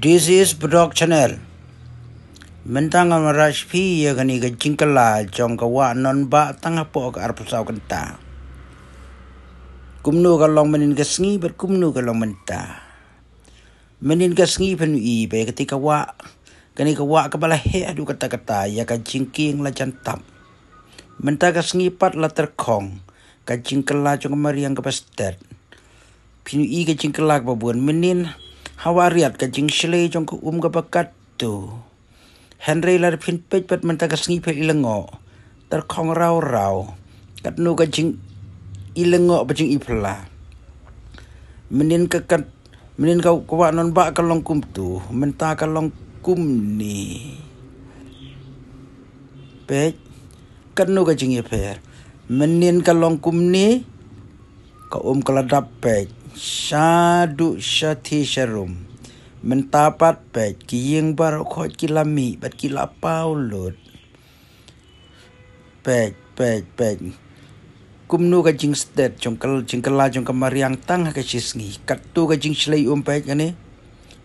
This is Bedok Channel. Mentang ang rasfi ya gani gajing kela jong kawa non ba tangah po ka arpusaw kenta. Kumnu kalong menin kesngi ber kumnu kalong menta. Menin kesngi penu i be ketika wa gani kawa kepala he adu kata kata ya gajing king la jantap. Mentang kesngi pat la terkong gajing kela jong kemari yang kepester. Pinu i gajing kela kebuan menin ฮาวาเรียดกับจิงชเลจงกูอุ้มกับกัดตูเฮนรีลาพินเป็ดเป็ดมันตะกสงีเพลิลงอตะคองเราเรากัดนูกับจิงอิลงอปจิงอีพลามันเนกักัดมันเนกกวานนบะกัลองกุมตูมันตากัลองกุมนี่เป็ดกันนูกับจิงอีเพรมันเนกัลองกุมนี่ก็อมกระดับเป็ดชาดุชาทีชรุมมันตาปัดแปดกี่ยิงบารคอยกิลามีบัดกิลาเป้าหลุดแปดแปดแปดกุมนูกะจิงสเตดจงกะจิงกะลาจงกะมาเรียงตั้งกะชิสงีกัดตูกะจิงชลัยอุมแปดกันนี้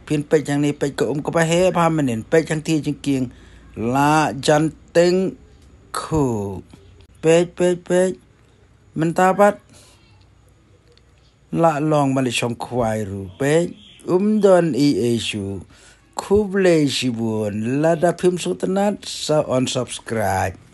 เพียนแปดอย่างนี้แปดก็อุมก็ไปเฮพามันเห็นแปดทั้งที่จิงเกียงลาจันเต็งคู่แปดแปดแปดมันตาปัดละลองมาลิชองควายรูเปอุมดอนอีเอชูคูบเลชิบุนลาดาพิมสุตนัดสาออนสับสคร i b